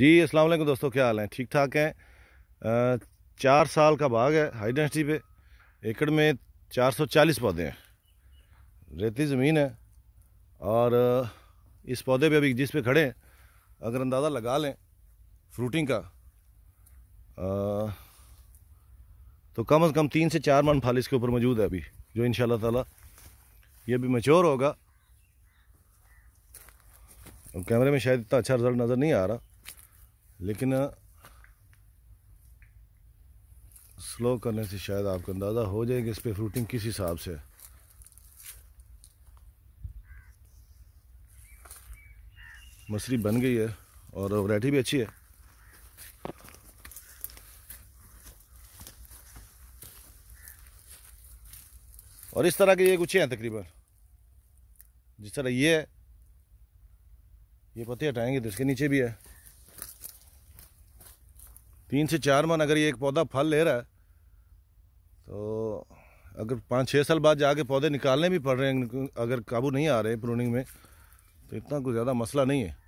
जी अस्सलाम वालेकुम दोस्तों क्या हाल है ठीक ठाक हैं चार साल का बाग है हाई डेंसिटी पे एकड़ में 440 पौधे हैं रेती ज़मीन है और इस पौधे पे अभी जिस पे खड़े हैं अगर अंदाज़ा लगा लें फ्रूटिंग का आ, तो कम से कम तीन से चार मन फाल इसके ऊपर मौजूद है अभी जो इन शाह ये भी मच्योर होगा कैमरे में शायद इतना अच्छा रिजल्ट नज़र नहीं आ रहा लेकिन स्लो करने से शायद आपको अंदाज़ा हो जाएगा इस पर फ्रूटिंग किस हिसाब से मछली बन गई है और वैरायटी भी अच्छी है और इस तरह के ये कुछ हैं तकरीबन जिस तरह ये है ये पत्ते हटाएंगे तो इसके नीचे भी है तीन से चार मन अगर ये एक पौधा फल ले रहा है तो अगर पाँच छः साल बाद जाके पौधे निकालने भी पड़ रहे हैं अगर काबू नहीं आ रहे प्रूनिंग में तो इतना कोई ज़्यादा मसला नहीं है